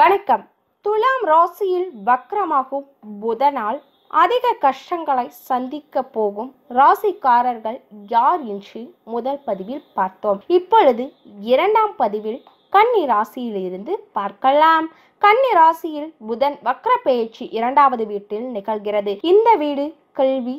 வணக்கம் துலாம் ராசியில் வக்ரமாகும் புதனால் அதிக கஷ்டங்களை சந்திக்க போகும் ராசிக்காரர்கள் யார் என்று முதல் பதிவில் பார்த்தோம் இப்பொழுது இரண்டாம் பதிவில் கன்னி ராசியிலிருந்து பார்க்கலாம் கன்னி ராசியில் புதன் வக்ர பயிற்சி இரண்டாவது வீட்டில் நிகழ்கிறது இந்த வீடு கல்வி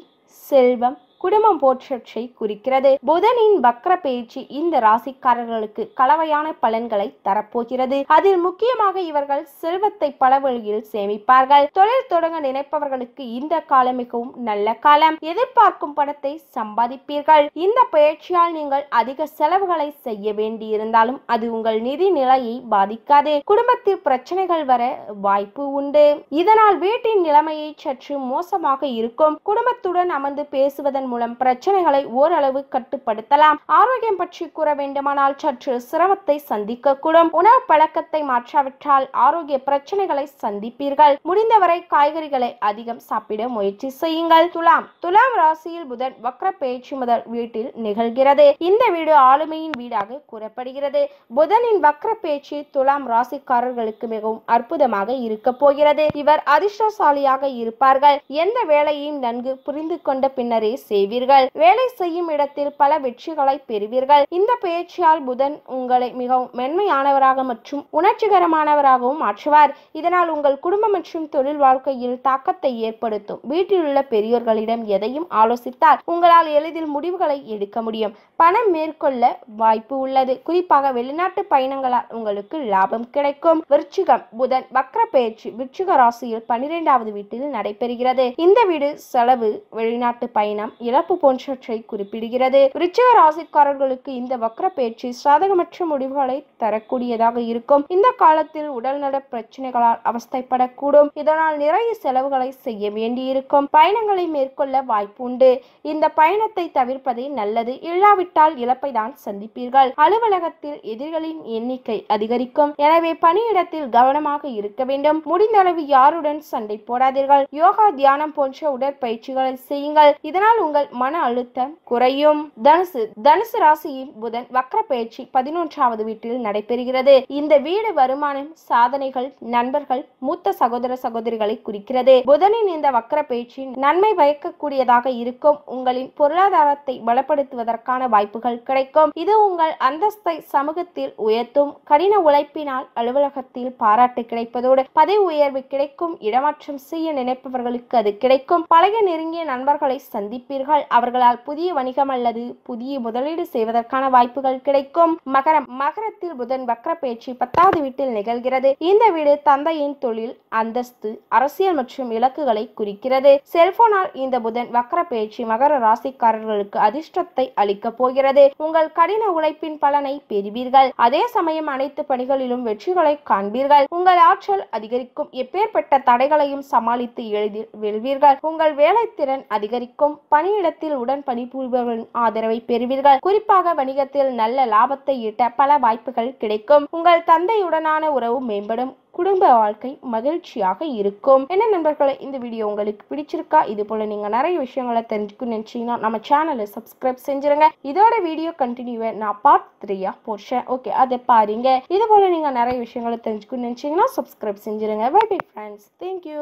செல்வம் குடும்பம் போற்றற்றை குறிக்கிறது புதனின் வக்ர பயிற்சி இந்த ராசிக்காரர்களுக்கு கலவையான பலன்களை தரப்போகிறது அதில் முக்கியமாக இவர்கள் செல்வத்தை பல வழியில் சேமிப்பார்கள் தொழில் தொடங்க நினைப்பவர்களுக்கு இந்த காலம் மிகவும் நல்ல காலம் எதிர்பார்க்கும் பணத்தை சம்பாதிப்பீர்கள் இந்த பயிற்சியால் நீங்கள் அதிக செலவுகளை செய்ய வேண்டியிருந்தாலும் அது உங்கள் நிதி நிலையை பாதிக்காது குடும்பத்தில் பிரச்சனைகள் வர வாய்ப்பு உண்டு இதனால் வீட்டின் நிலைமையை சற்று மோசமாக இருக்கும் குடும்பத்துடன் அமர்ந்து பேசுவதன் மூலம் பிரச்சனைகளை ஓரளவு கட்டுப்படுத்தலாம் ஆரோக்கியம் பற்றி கூற வேண்டுமானால் சற்று சிரமத்தை சந்திக்கக்கூடும் உணவு பழக்கத்தை மாற்றாவிட்டால் ஆரோக்கிய பிரச்சனைகளை சந்திப்பீர்கள் முடிந்தவரை காய்கறிகளை அதிகம் சாப்பிட முயற்சி செய்யுங்கள் துலாம் துலாம் ராசியில் புதன் வக்ர பேச்சு முதல் வீட்டில் நிகழ்கிறது இந்த வீடு ஆளுமையின் வீடாக கூறப்படுகிறது புதனின் வக்ர பேச்சு துலாம் ராசிக்காரர்களுக்கு மிகவும் அற்புதமாக இருக்க போகிறது இவர் அதிர்ஷ்டசாலியாக இருப்பார்கள் எந்த வேலையையும் நன்கு புரிந்து கொண்ட பின்னரே செய்வீர்கள் வேலை செய்யும் இடத்தில் பல வெற்றிகளை பெறுவீர்கள் இந்த பயிற்சியால் புதன் உங்களை மிகவும் மென்மையானவராக மற்றும் உணர்ச்சிகரமானவராகவும் மாற்றுவார் இதனால் உங்கள் குடும்பம் மற்றும் தொழில் வாழ்க்கையில் தாக்கத்தை ஏற்படுத்தும் வீட்டில் உள்ள பெரியோர்களிடம் எதையும் ஆலோசித்தால் உங்களால் எளிதில் முடிவுகளை எடுக்க முடியும் பணம் மேற்கொள்ள வாய்ப்பு உள்ளது குறிப்பாக வெளிநாட்டு பயணங்களால் உங்களுக்கு லாபம் கிடைக்கும் விருச்சிகம் புதன் வக்ர பயிற்சி விருச்சிக ராசியில் பனிரெண்டாவது வீட்டில் நடைபெறுகிறது இந்த வீடு செலவு வெளிநாட்டு பயணம் இழப்பு போன்றவற்றை குறிப்பிடுகிறது ரிச்சக ராசிக்காரர்களுக்கு இந்த வக்ர பயிற்சி சாதகமற்ற முடிவுகளை தரக்கூடியதாக இருக்கும் இந்த காலத்தில் உடல்நல பிரச்சனைகளால் அவஸ்தைப்படக்கூடும் இதனால் நிறைய செலவுகளை செய்ய வேண்டியிருக்கும் பயணங்களை மேற்கொள்ள வாய்ப்பு உண்டு இந்த பயணத்தை தவிர்ப்பதே நல்லது இல்லாவிட்டால் இழப்பை தான் சந்திப்பீர்கள் அலுவலகத்தில் எதிரிகளின் எண்ணிக்கை அதிகரிக்கும் எனவே பணியிடத்தில் கவனமாக இருக்க வேண்டும் முடிந்தளவு யாருடன் சண்டை போடாதீர்கள் யோகா தியானம் போன்ற உடற்பயிற்சிகளை செய்யுங்கள் இதனால் உங்கள் உங்கள் மன அழுத்தம் குறையும் தனுசு தனுசு ராசியில் புதன் வக்ர பயிற்சி பதினொன்றாவது வீட்டில் நடைபெறுகிறது இந்த வீடு வருமானம் சாதனைகள் நண்பர்கள் மூத்த சகோதர சகோதரிகளை குறிக்கிறது புதனின் இந்த வக்ர பயிற்சி நன்மை பயக்கக்கூடியதாக இருக்கும் உங்களின் பொருளாதாரத்தை பலப்படுத்துவதற்கான வாய்ப்புகள் கிடைக்கும் இது உங்கள் அந்தஸ்தை சமூகத்தில் உயர்த்தும் கடின உழைப்பினால் அலுவலகத்தில் பாராட்டு கிடைப்பதோடு பதவி உயர்வு கிடைக்கும் இடமாற்றம் செய்ய நினைப்பவர்களுக்கு அது கிடைக்கும் பழைய நெருங்கிய நண்பர்களை சந்திப்பீர்கள் நிறுவனங்கள் அவர்களால் புதிய வணிகம் அல்லது புதிய முதலீடு செய்வதற்கான வாய்ப்புகள் கிடைக்கும் மகரம் மகரத்தில் புதன் வக்கர பேச்சு பத்தாவது வீட்டில் நிகழ்கிறது இந்த வீடு தந்தையின் தொழில் அந்தஸ்து அரசியல் மற்றும் இலக்குகளை குறிக்கிறது செல்போனால் இந்த புதன் வக்கர பேச்சு மகர ராசிக்காரர்களுக்கு அதிர்ஷ்டத்தை அளிக்க போகிறது உங்கள் கடின உழைப்பின் பலனை பெறுவீர்கள் அதே சமயம் அனைத்து பணிகளிலும் வெற்றிகளை காண்பீர்கள் உங்கள் ஆற்றல் அதிகரிக்கும் எப்பேற்பட்ட தடைகளையும் சமாளித்து எளிதில் வெல்வீர்கள் உங்கள் வேலைத்திறன் அதிகரிக்கும் பணி இடத்தில் உடன் பணிபுரிபவர்களின் ஆதரவை பெறுவீர்கள் குறிப்பாக வணிகத்தில் நல்ல லாபத்தை ஈட்ட பல வாய்ப்புகள் கிடைக்கும் உங்கள் தந்தையுடனான உறவு மேம்படும் குடும்ப வாழ்க்கை மகிழ்ச்சியாக இருக்கும் என்ன நண்பர்களே இந்த வீடியோ உங்களுக்கு பிடிச்சிருக்கா இது போல நீங்க நிறைய விஷயங்களை தெரிஞ்சுக்கணும் நினைச்சீங்கன்னா நம்ம சேனலை சப்ஸ்கிரைப் செஞ்சிருங்க இதோட வீடியோ கண்டினியூவை நான் பார்ட் த்ரீயா போர்ஷன் ஓகே அதை பாருங்க இது போல நீங்க நிறைய விஷயங்களை தெரிஞ்சுக்கணும்னு நினைச்சீங்கன்னா சப்ஸ்கிரைப் செஞ்சிருங்க பை பை ஃப்ரெண்ட்ஸ் தேங்க்யூ